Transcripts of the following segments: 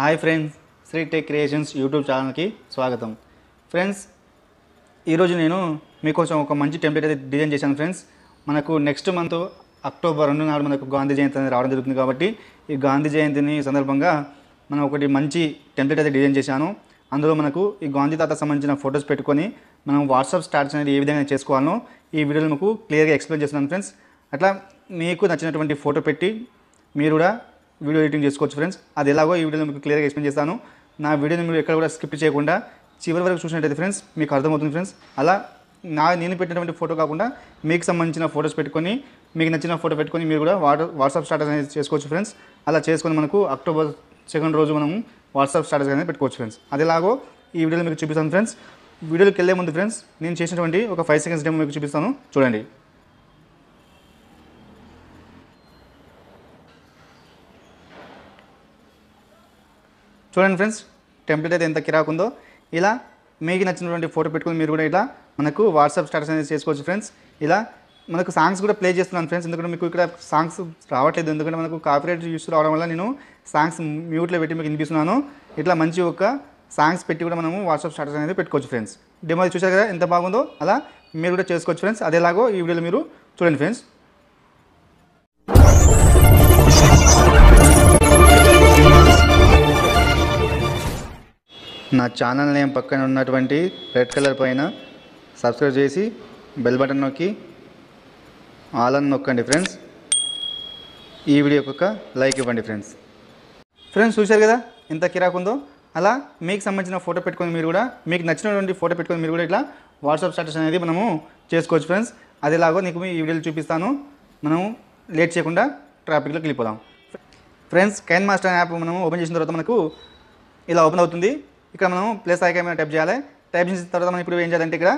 hi friends Sri tech creations YouTube ఛానల్కి స్వాగతం friends ఈరోజు నేను మీకోసం ఒక మంచి టెంప్లెట్ అయితే డిజైన్ చేశాను ఫ్రెండ్స్ మనకు నెక్స్ట్ మంత్ అక్టోబర్ రెండు నాడు మనకు గాంధీ జయంతి అనేది రావడం జరుగుతుంది కాబట్టి ఈ గాంధీ జయంతిని సందర్భంగా మనం ఒకటి మంచి టెంప్లెట్ అయితే డిజైన్ చేశాను అందులో మనకు ఈ గాంధీ తాత సంబంధించిన ఫొటోస్ పెట్టుకొని మనం వాట్సాప్ స్టార్ట్స్ అనేది ఏ విధంగా చేసుకోవాలనో ఈ వీడియోలో మీకు క్లియర్గా ఎక్స్ప్లెయిన్ చేస్తున్నాను ఫ్రెండ్స్ అట్లా మీకు నచ్చినటువంటి ఫోటో పెట్టి మీరు కూడా వీడియో ఎడిటింగ్ చేసుకోవచ్చు ఫ్రెండ్స్ అది ఎలాగో ఈ వీడియోలో మీకు క్లియర్గా ఎక్స్ప్లెయిన్ చేస్తాను నా వీడియోని మీరు ఎక్కడ కూడా స్కిప్ చేయకుండా చివరి వరకు చూసినట్టయితే ఫ్రెండ్స్ మీకు అర్థమవుతుంది ఫ్రెండ్స్ అలా నా నేను పెట్టినటువంటి ఫోటో కాకుండా మీకు సంబంధించిన ఫొటోస్ పెట్టుకొని మీకు నచ్చిన ఫోటో పెట్టుకొని మీరు కూడా వాట్సాప్ స్టాటస్ అనేది చేసుకోవచ్చు ఫ్రెండ్స్ అలా చేసుకొని మనకు అక్టోబర్ సెకండ్ రోజు మనము వాట్సాప్ స్టాటస్ అనేది పెట్టుకోవచ్చు ఫ్రెండ్స్ అదేలాగో ఈ వీడియోలో మీకు చూపిస్తాను ఫ్రెండ్స్ వీడియోకి వెళ్ళే ముందు ఫ్రెండ్స్ నేను చేసినటువంటి ఒక ఫైవ్ సెకండ్స్ డెమో మీకు చూపిస్తాను చూడండి చూడండి ఫ్రెండ్స్ టెంప్లెట్ అయితే ఎంత కిరాకు ఉందో ఇలా మీకు నచ్చినటువంటి ఫోటో పెట్టుకుని మీరు కూడా ఇలా మనకు వాట్సాప్ స్టార్ట్స్ అనేది చేసుకోవచ్చు ఫ్రెండ్స్ ఇలా మనకు సాంగ్స్ కూడా ప్లే చేస్తున్నాను ఫ్రెండ్స్ ఎందుకంటే మీకు ఇక్కడ సాంగ్స్ రావట్లేదు ఎందుకంటే మనకు కాపీరైట్ యూస్ రావడం వల్ల నేను సాంగ్స్ మ్యూట్లో పెట్టి మీకు వినిపిస్తున్నాను ఇట్లా మంచి ఒక సాంగ్స్ పెట్టి కూడా మనము వాట్సాప్ స్టార్టర్స్ అనేది పెట్టుకోవచ్చు ఫ్రెండ్స్ డెమో చూసారు కదా ఎంత బాగుందో అలా మీరు కూడా చేసుకోవచ్చు ఫ్రెండ్స్ అదేలాగో ఈ వీడియోలో మీరు చూడండి ఫ్రెండ్స్ నా ఛానల్ నేమ్ పక్కన ఉన్నటువంటి రెడ్ కలర్ పైన సబ్స్క్రైబ్ చేసి బెల్ బటన్ నొక్కి ఆల్ అని నొక్కండి ఫ్రెండ్స్ ఈ వీడియో ఒక లైక్ ఇవ్వండి ఫ్రెండ్స్ ఫ్రెండ్స్ చూశారు కదా ఎంత కిరాకుందో అలా మీకు సంబంధించిన ఫోటో పెట్టుకొని మీరు కూడా మీకు నచ్చినటువంటి ఫోటో పెట్టుకొని మీరు కూడా ఇట్లా వాట్సాప్ స్టేటస్ అనేది మనము చేసుకోవచ్చు ఫ్రెండ్స్ అదేలాగో నీకు ఈ వీడియోలు చూపిస్తాను మనం లేట్ చేయకుండా ట్రాఫిక్లోకి వెళ్ళిపోదాం ఫ్రెండ్స్ కైన్ మాస్టర్ యాప్ మనం ఓపెన్ చేసిన తర్వాత మనకు ఇలా ఓపెన్ అవుతుంది ఇక్కడ మనం ప్లస్ ఐకాన్ మీద టైప్ చేయాలి టైప్ చేసిన తర్వాత మనం ఇప్పుడు ఏం చేయాలంటే ఇక్కడ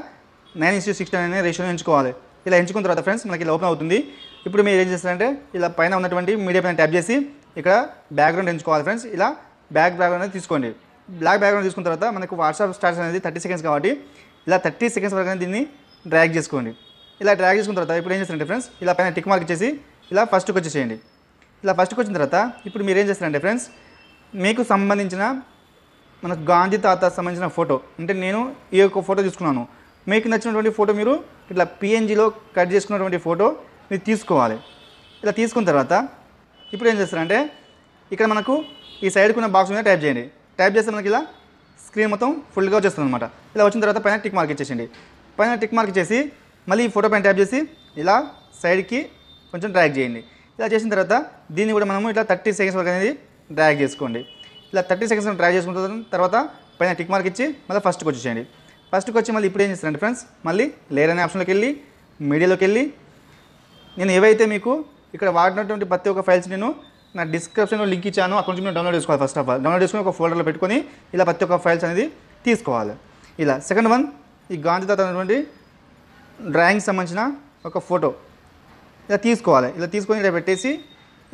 నైన్ ఇస్యూ సిక్స్టీన్ అనే రేషియోని ఎంచుకోవాలి ఇలా ఎంచుకున్న తర్వాత ఫ్రెండ్స్ మనకి ఇలా ఓపెన్ అవుతుంది ఇప్పుడు మీరు ఏం చేస్తారంటే ఇలా పైన ఉన్నటువంటి మీడియా పైన ట్యాప్ చేసి ఇక్కడ బ్యాక్గ్రౌండ్ ఎంచుకోవాలి ఫ్రెండ్స్ ఇలా బ్యాక్ బ్యాక్గ్రౌండ్ అనేది తీసుకోండి బ్లాక్ బ్యాక్గ్రౌండ్ తీసుకున్న తర్వాత మనకు వాట్సాప్ స్టార్ట్స్ అనేది థర్టీ సెకండ్స్ కాబట్టి ఇలా థర్టీ సెకండ్స్ వరకు దీన్ని డ్రాగ్ చేసుకోండి ఇలా డ్రాగ్ చేసుకున్న తర్వాత ఇప్పుడు ఏం చేస్తారంటే ఫ్రెండ్స్ ఇలా పైన టిక్ మార్క్ ఇచ్చేసి ఇలా ఫస్ట్కి వచ్చేసేయండి ఇలా ఫస్ట్కి వచ్చిన తర్వాత ఇప్పుడు మీరు ఏం చేస్తారంటే ఫ్రెండ్స్ మీకు సంబంధించిన మనకు గాంధీ తాత సంబంధించిన ఫోటో అంటే నేను ఈ యొక్క ఫోటో తీసుకున్నాను మీకు నచ్చినటువంటి ఫోటో మీరు ఇట్లా పిఎన్జీలో కట్ చేసుకున్నటువంటి ఫోటో మీరు తీసుకోవాలి ఇలా తీసుకున్న తర్వాత ఇప్పుడు ఏం చేస్తారంటే ఇక్కడ మనకు ఈ సైడ్కున్న బాక్స్ మీద టైప్ చేయండి టైప్ చేస్తే మనకి ఇలా స్క్రీన్ మొత్తం ఫుల్గా వచ్చేస్తుంది అనమాట ఇలా వచ్చిన తర్వాత పైన టిక్ మార్క్ ఇచ్చేసేయండి పైన టిక్ మార్క్ ఇచ్చేసి మళ్ళీ ఈ ఫోటో పైన ట్యాప్ చేసి ఇలా సైడ్కి కొంచెం డ్రాగ్ చేయండి ఇలా చేసిన తర్వాత దీన్ని కూడా మనము ఇట్లా థర్టీ సెకండ్స్ వరకు అనేది డ్రాగ్ చేసుకోండి ఇలా థర్టీ సెకండ్స్ ట్రై చేసుకుంటుంది తర్వాత పైన టిక్ మార్క్ ఇచ్చి మళ్ళీ ఫస్ట్కి చేయండి ఫస్ట్కి వచ్చి మళ్ళీ ఇప్పుడు ఏం చేస్తారండి ఫ్రెండ్స్ మళ్ళీ లేర్ అనే ఆప్షన్లోకి వెళ్ళి మీడియాలోకి వెళ్ళి నేను ఏవైతే మీకు ఇక్కడ వాడినటువంటి ప్రతి ఒక్క ఫైల్స్ నేను నా డిస్క్రిప్షన్లో లింక్ ఇచ్చాను అక్కడ నుంచి మీరు డౌన్లోడ్ చేసుకోవాలి ఫస్ట్ ఆఫ్ ఆల్ డౌన్లోడ్ చేసుకుని ఒక ఫోల్డర్లో పెట్టుకొని ఇలా ప్రతి ఒక్క ఫైల్స్ అనేది తీసుకోవాలి ఇలా సెకండ్ వన్ ఈ గాంధీ తాత అనేటువంటి డ్రాయింగ్కి సంబంధించిన ఒక ఫోటో ఇలా తీసుకోవాలి ఇలా తీసుకొని ఇలా పెట్టేసి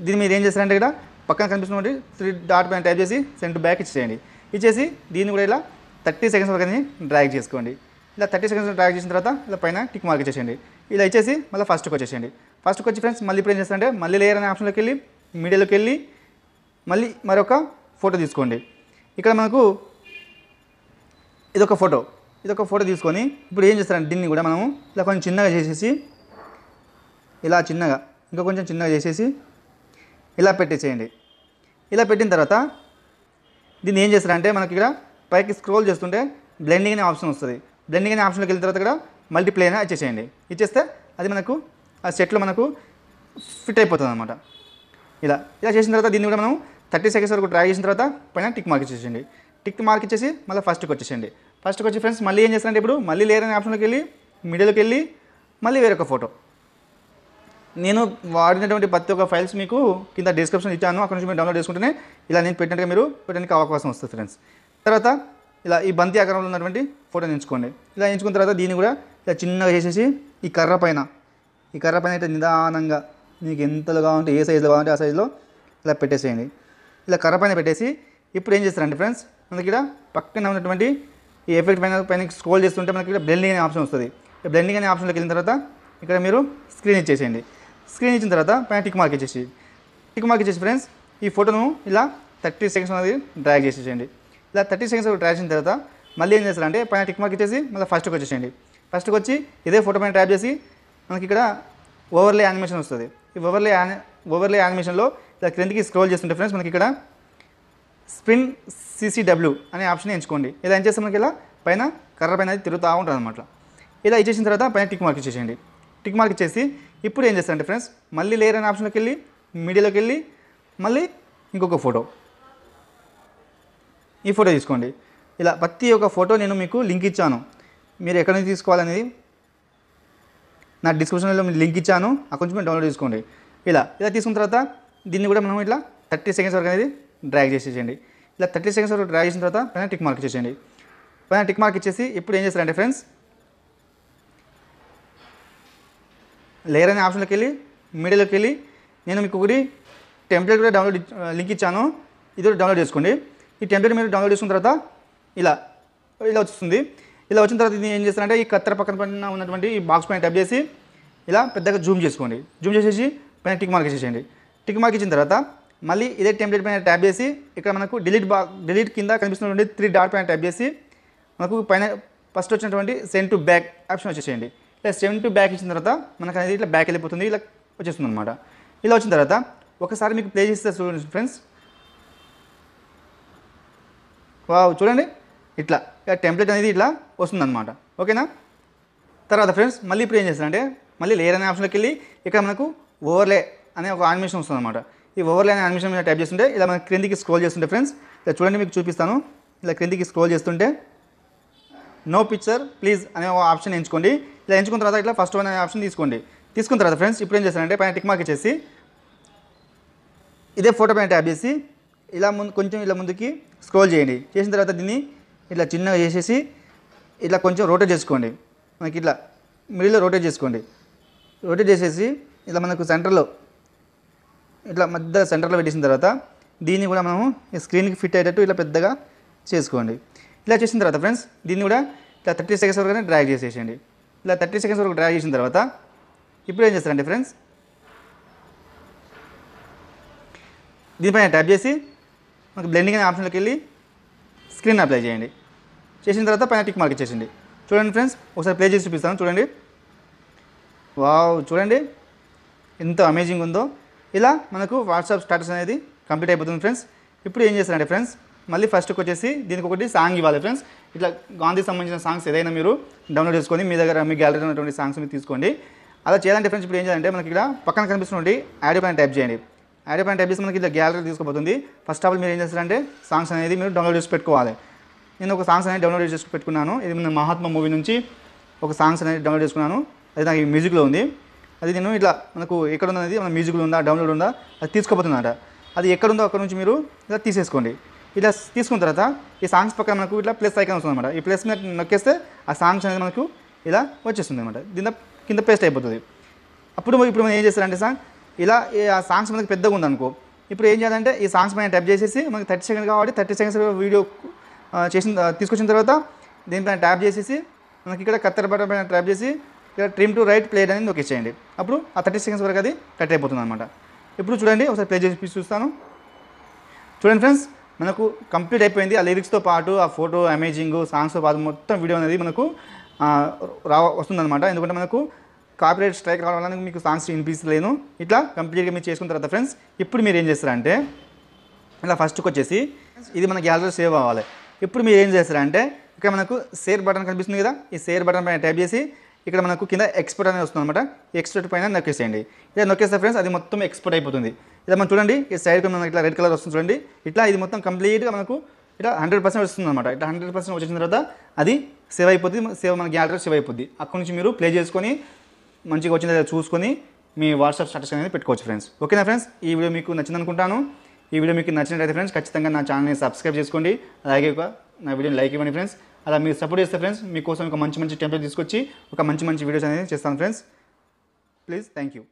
దీన్ని మీరు ఏం చేస్తారంటే ఇక్కడ పక్కన కనిపిస్తున్నటువంటి త్రీ డాట్ పైన టైప్ చేసి సెంట్ బ్యాక్ ఇచ్చేయండి ఇచ్చేసి దీన్ని కూడా ఇలా థర్టీ సెకండ్స్ వరకు డ్రాగ్ చేసుకోండి ఇలా థర్టీ సెకండ్స్ డ్రాగ్ చేసిన తర్వాత ఇలా పైన టిక్ మార్క్ చేసేయండి ఇలా ఇచ్చేసి మళ్ళీ ఫస్ట్కి వచ్చేసేయండి ఫస్ట్కి వచ్చి ఫ్రెండ్స్ మళ్ళీ ఇప్పుడు ఏం చేస్తారంటే మళ్ళీ లేయర్ అనే ఆప్షన్లోకి వెళ్ళి మీడియాలోకి వెళ్ళి మళ్ళీ మరొక ఫోటో తీసుకోండి ఇక్కడ మనకు ఇదొక ఫోటో ఇదొక ఫోటో తీసుకొని ఇప్పుడు ఏం చేస్తారంటే దీన్ని కూడా మనము ఇలా కొంచెం చిన్నగా చేసేసి ఇలా చిన్నగా ఇంకా కొంచెం చిన్నగా చేసేసి ఇలా పెట్టేసేయండి ఇలా పెట్టిన తర్వాత దీన్ని ఏం చేస్తారంటే మనకి ఇక్కడ పైకి స్క్రోల్ చేస్తుంటే బ్లెండింగ్ అనే ఆప్షన్ వస్తుంది బ్లెండింగ్ అనే ఆప్షన్లోకి వెళ్ళిన తర్వాత కూడా మల్టీప్లే అయినా ఇచ్చేసేయండి ఇచ్చేస్తే అది మనకు ఆ సెట్లో మనకు ఫిట్ అయిపోతుంది అనమాట ఇలా ఇలా చేసిన తర్వాత దీన్ని కూడా మనం థర్టీ సెకండ్స్ వరకు ట్రై చేసిన తర్వాత పైన టిక్ మార్క్ ఇచ్చేసేయండి టిక్ మార్క్ ఇచ్చేసి మళ్ళీ ఫస్ట్కి వచ్చేసేయండి ఫస్ట్కి వచ్చి ఫ్రెండ్స్ మళ్ళీ ఏం చేస్తారంటే ఇప్పుడు మళ్ళీ లేరనే ఆప్షన్లోకి వెళ్ళి మిడిల్కి వెళ్ళి మళ్ళీ వేరొక ఫోటో నేను వాడినటువంటి ప్రతి ఒక్క ఫైల్స్ మీకు కింద డిస్క్రిప్షన్ ఇచ్చాను అక్కడ నుంచి మీరు డౌన్లోడ్ చేసుకుంటేనే ఇలా నేను పెట్టినట్టుగా మీరు పెట్టడానికి అవకాశం వస్తుంది ఫ్రెండ్స్ తర్వాత ఇలా ఈ బంతి ఆకారంలో ఉన్నటువంటి ఫోటోని ఎంచుకోండి ఇలా ఎంచుకున్న తర్వాత దీన్ని కూడా ఇలా చిన్నగా చేసేసి ఈ కర్ర పైన ఈ కర్ర పైన అయితే నిదానంగా మీకు ఎంతలో కావాలంటే ఏ సైజులో కావాలంటే ఆ సైజులో ఇలా పెట్టేసేయండి ఇలా కర్ర పైన పెట్టేసి ఇప్పుడు ఏం చేస్తారండి ఫ్రెండ్స్ మనకి ఇక్కడ పక్కన ఉన్నటువంటి ఈ ఎఫెక్ట్ పైన పైన స్క్రోల్ చేస్తుంటే మనకి ఇక్కడ బ్లెండింగ్ అనే ఆప్షన్ వస్తుంది బ్లెండింగ్ అనే ఆప్షన్లోకి వెళ్ళిన తర్వాత ఇక్కడ మీరు స్క్రీన్ ఇచ్చేసేయండి స్క్రీన్ ఇచ్చిన తర్వాత పైన టిక్ మార్క్ ఇచ్చేసి టిక్ మార్క్ ఇచ్చేసి ఫ్రెండ్స్ ఈ ఫోటోను ఇలా థర్టీ సెకండ్స్ అనేది డ్రాగ్ చేసేసేయండి ఇలా థర్టీ సెకండ్స్ డ్రాగ్ చేసిన తర్వాత మళ్ళీ ఏం చేస్తారంటే పైన టిక్ మార్క్ ఇచ్చేసి మళ్ళీ ఫస్ట్కి వచ్చేసేయండి ఫస్ట్కి వచ్చి ఇదే ఫోటో పైన ట్యాప్ చేసి మనకి ఇక్కడ ఓవర్లే యానిమేషన్ వస్తుంది ఈ ఓవర్లే యాని ఓవర్లే యానిమేషన్లో ఇలా క్రిందికి స్క్రోల్ చేస్తుంటే ఫ్రెండ్స్ మనకి ఇక్కడ స్పిన్ సీసీడబ్ల్యూ అనే ఆప్షన్ ఎంచుకోండి ఇలా ఏం చేస్తే మనకి ఇలా పైన కర్ర పైన తిరుగుతూ ఉంటుంది అనమాట ఇలా ఇచ్చేసిన తర్వాత పైన టిక్ మార్క్ ఇచ్చేసేయండి టిక్ మార్క్ ఇచ్చేసి ఇప్పుడు ఏం చేస్తారంటే ఫ్రెండ్స్ మళ్ళీ లేయర్ అనే ఆప్షన్లోకి వెళ్ళి మీడియాలోకి వెళ్ళి మళ్ళీ ఇంకొక ఫోటో ఈ ఫోటో తీసుకోండి ఇలా ప్రతి ఒక్క ఫోటో నేను మీకు లింక్ ఇచ్చాను మీరు ఎక్కడి నుంచి తీసుకోవాలనేది నా డిస్క్రిప్షన్లో లింక్ ఇచ్చాను అక్కడి నుంచి మేము డౌన్లోడ్ చేసుకోండి ఇలా ఇలా తీసుకున్న తర్వాత దీన్ని కూడా మనం ఇట్లా థర్టీ సెకండ్స్ వరకు అనేది డ్రాగ్ చేసేయండి ఇలా థర్టీ సెకండ్స్ వరకు డ్రాగ్ చేసిన తర్వాత పైన టిక్ మార్క్ ఇచ్చేయండి పైన టిక్ మార్క్ ఇచ్చేసి ఇప్పుడు ఏం చేస్తారంటే ఫ్రెండ్స్ లేయర్ అనే ఆప్షన్లోకి వెళ్ళి మీడియాలోకి వెళ్ళి నేను మీకు ఒకటి టెంప్లెట్ కూడా డౌన్లోడ్ లింక్ ఇచ్చాను ఇది కూడా డౌన్లోడ్ చేసుకోండి ఈ టెంప్లెట్ మీరు డౌన్లోడ్ చేసుకున్న తర్వాత ఇలా ఇలా వస్తుంది ఇలా వచ్చిన తర్వాత ఇది ఏం చేస్తానంటే ఈ కత్తెర పక్కన పైన ఉన్నటువంటి ఈ బాక్స్ పైన టైప్ చేసి ఇలా పెద్దగా జూమ్ చేసుకోండి జూమ్ చేసేసి పైన టిక్ మార్క్ ఇచ్చేసేయండి టిక్ మార్క్ ఇచ్చిన తర్వాత మళ్ళీ ఇదే టెంప్లెట్ పైన ట్యాప్ చేసి ఇక్కడ మనకు డిలీట్ బా డిలీట్ కింద కనిపిస్తున్నటువంటి త్రీ డాట్ పైన ట్యాప్ చేసి మనకు పైన ఫస్ట్ వచ్చినటువంటి సెండ్ టు బ్యాక్ ఆప్షన్ వచ్చేసేయండి ఇలా సెవెన్ టు బ్యాక్ ఇచ్చిన తర్వాత మనకు అనేది ఇట్లా బ్యాక్ వెళ్ళిపోతుంది ఇలా వచ్చేస్తుంది అనమాట ఇలా వచ్చిన తర్వాత ఒకసారి మీకు ప్లే చేస్తే చూడండి ఫ్రెండ్స్ వా చూడండి ఇట్లా ఇక టెంప్లెట్ అనేది ఇట్లా వస్తుందన్నమాట ఓకేనా తర్వాత ఫ్రెండ్స్ మళ్ళీ ఇప్పుడు ఏం చేస్తారంటే మళ్ళీ లేయర్ అనే ఆప్షన్లోకి వెళ్ళి ఇక్కడ మనకు ఓవర్లే అనే ఒక ఆనిమేషన్ వస్తుంది అనమాట ఈ ఓవర్లే అనే ఆనిమేషన్ టైప్ చేస్తుంటే ఇలా మనం క్రిందికి స్క్రోల్ చేస్తుంటే ఫ్రెండ్స్ ఇలా చూడండి మీకు చూపిస్తాను ఇలా క్రిందికి స్క్రోల్ చేస్తుంటే నో పిక్చర్ ప్లీజ్ అనే ఒక ఆప్షన్ ఎంచుకోండి ఇలా ఎంచుకున్న తర్వాత ఇట్లా ఫస్ట్ వన్ ఆప్షన్ తీసుకోండి తీసుకున్న తర్వాత ఫ్రెండ్స్ ఇప్పుడు ఏం చేస్తానంటే పైన టిక్ మార్క్ ఇచ్చేసి ఇదే ఫోటో పైన ట్యాప్ చేసి ఇలా ముందు కొంచెం ఇలా ముందుకి స్క్రోల్ చేయండి చేసిన తర్వాత దీన్ని ఇట్లా చిన్నగా చేసేసి ఇట్లా కొంచెం రోటేట్ చేసుకోండి మనకి ఇట్లా మిడిల్లో రోటేట్ చేసుకోండి రోటేట్ చేసేసి ఇట్లా మనకు సెంటర్లో ఇట్లా మధ్య సెంటర్లో పెట్టేసిన తర్వాత దీన్ని కూడా మనము స్క్రీన్కి ఫిట్ అయ్యేటట్టు ఇలా పెద్దగా చేసుకోండి ఇలా చేసిన తర్వాత ఫ్రెండ్స్ దీన్ని కూడా ఇట్లా థర్టీ సెకండ్స్ వరకు డ్రాగ్ చేసేసేయండి ఇలా థర్టీ సెకండ్స్ వరకు డ్రా చేసిన తర్వాత ఇప్పుడు ఏం చేస్తారండి ఫ్రెండ్స్ దీనిపైన ట్యాప్ చేసి మనకు బ్లెండింగ్ అనే ఆప్షన్లోకి వెళ్ళి స్క్రీన్ అప్లై చేయండి చేసిన తర్వాత పైన టిక్ మార్క్ చేసింది చూడండి ఫ్రెండ్స్ ఒకసారి ప్లే చేసి చూపిస్తాను చూడండి వావ్ చూడండి ఎంత అమేజింగ్ ఉందో ఇలా మనకు వాట్సాప్ స్టాటస్ అనేది కంప్లీట్ అయిపోతుంది ఫ్రెండ్స్ ఇప్పుడు ఏం చేస్తారండి ఫ్రెండ్స్ మళ్ళీ ఫస్ట్కి వచ్చేసి దీనికి ఒకటి సాంగ్ ఇవ్వాలి ఫ్రెండ్స్ ఇట్లా గాంధీకి సంబంధించిన సాంగ్స్ ఏదైనా మీరు డౌన్లోడ్ చేసుకొని మీ దగ్గర మీ గ్యాలరీలో ఉన్నటువంటి సాంగ్స్ మీరు తీసుకోండి అలా చేయాలంటే ఫ్రెండ్స్ ఇప్పుడు ఏం చేయాలంటే మనకి ఇక్కడ పక్కన కనిపిస్తుంది ఆడియో పైన టైప్ చేయండి ఆడియో పైన టైప్ చేసి మనకి ఇట్లా గ్యాలరీ తీసుకోబోతుంది ఫస్ట్ ఆఫ్ ఆల్ మీరు ఏం చేస్తారంటే సాంగ్స్ అనేది మీరు డౌన్లోడ్ చేసి పెట్టుకోవాలి నేను ఒక సాంగ్స్ అనేది డౌన్లోడ్ చేసి పెట్టుకున్నాను ఇది నేను మహాత్మా మూవీ నుంచి ఒక సాంగ్స్ అనేది డౌన్లోడ్ చేసుకున్నాను అది నాకు మ్యూజిక్లో ఉంది అది నేను ఇట్లా మనకు ఎక్కడ ఉందనేది మన మ్యూజిక్లో ఉందా డౌన్లోడ్ ఉందా అది తీసుకోబోతుందంట అది ఎక్కడుందో అక్కడ నుంచి మీరు ఇలా తీసేసుకోండి ఇట్లా తీసుకున్న తర్వాత ఈ సాంగ్స్ పక్కన మనకు ఇట్లా ప్లస్ ఐకాన్ వస్తుంది అనమాట ఈ ప్లస్ మీద నొక్కేస్తే ఆ సాంగ్స్ అనేది మనకు ఇలా వచ్చేస్తుంది అనమాట దీని కింద పేస్ట్ అయిపోతుంది అప్పుడు ఇప్పుడు మనం ఏం చేస్తారంటే సాంగ్ ఇలా ఆ సాంగ్స్ మనకి పెద్దగా ఉందనుకో ఇప్పుడు ఏం చేయాలంటే ఈ సాంగ్స్ పైన టైప్ చేసేసి మనకి థర్టీ సెకండ్ కాబట్టి థర్టీ సెకండ్స్ వీడియో చేసిన తీసుకొచ్చిన తర్వాత దీనిపైన ట్యాప్ చేసేసి మనకి ఇక్కడ కత్తెర బటన్ పైన ట్యాప్ చేసి ఇక్కడ ట్రిమ్ టు రైట్ ప్లేట్ అనేది నొక్కిచ్చేయండి అప్పుడు ఆ థర్టీ సెకండ్స్ వరకు అది కట్ అయిపోతుంది అనమాట ఇప్పుడు చూడండి ఒకసారి ప్లే చేసి చూస్తాను చూడండి ఫ్రెండ్స్ మనకు కంప్లీట్ అయిపోయింది ఆ లిరిక్స్తో పాటు ఆ ఫోటో అమేజింగ్ సాంగ్స్తో పాటు మొత్తం వీడియో అనేది మనకు రా వస్తుందన్నమాట ఎందుకంటే మనకు కాపీరేట్ స్ట్రైక్ రావడం వల్ల మీకు సాంగ్స్ వినిపించలేను ఇట్లా కంప్లీట్గా మీరు చేసుకున్న తర్వాత ఫ్రెండ్స్ ఇప్పుడు మీరు ఏం చేస్తారంటే ఇలా ఫస్ట్కి వచ్చేసి ఇది మన గ్యాలరీలో సేవ్ అవ్వాలి ఇప్పుడు మీరు ఏం చేస్తారంటే ఇక్కడ మనకు షేర్ బటన్ కనిపిస్తుంది కదా ఈ షేర్ బటన్ పైన టైప్ చేసి ఇక్కడ మనకు కింద ఎక్స్పోర్ట్ అనేది వస్తుంది అనమాట ఎక్స్పోర్ట్ పైన నొక్కేసేయండి ఇలా నొక్కేస్తే ఫ్రెండ్స్ అది మొత్తం ఎక్స్పోర్ట్ అయిపోతుంది ఇలా మనం చూడండి ఈ సైడ్కి మనకి ఇట్లా రెడ్ కలర్ వస్తుంది చూడండి ఇట్లా ఇది మొత్తం కంప్లీట్గా మనకు ఇట్లా హండ్రెడ్ పర్సెంట్ వస్తుంది అనమాట ఇట్లా హండ్రెడ్ పర్సెంట్ వచ్చిన తర్వాత అది సేవ్ అయిపోద్ది సేవ్ మన గ్యాలరీ సేవ్ అయిపోద్ది అక్కడి నుంచి మీరు ప్లే చేసుకొని మంచిగా వచ్చిన తర్వాత చూసుకొని మీ వాట్సాప్ స్టాటస్ అనేది పెట్టుకోవచ్చు ఫ్రెండ్స్ ఓకేనా ఫ్రెండ్స్ ఈ వీడియో మీకు నచ్చింది అనుకుంటాను ఈ వీడియో మీకు నచ్చినట్లయితే ఫ్రెండ్స్ ఖచ్చితంగా నా ఛానల్ని సబ్స్క్రైబ్ చేసుకోండి అలాగే ఒక నా వీడియోని లైక్ ఇవ్వండి ఫ్రెండ్స్ అలా మీరు సపోర్ట్ చేస్తే ఫ్రెండ్స్ మీకోసం ఒక మంచి మంచి టెంప్లెట్ తీసుకొచ్చి ఒక మంచి మంచి వీడియోస్ అనేది చేస్తాను ఫ్రెండ్స్ ప్లీజ్ థ్యాంక్ యూ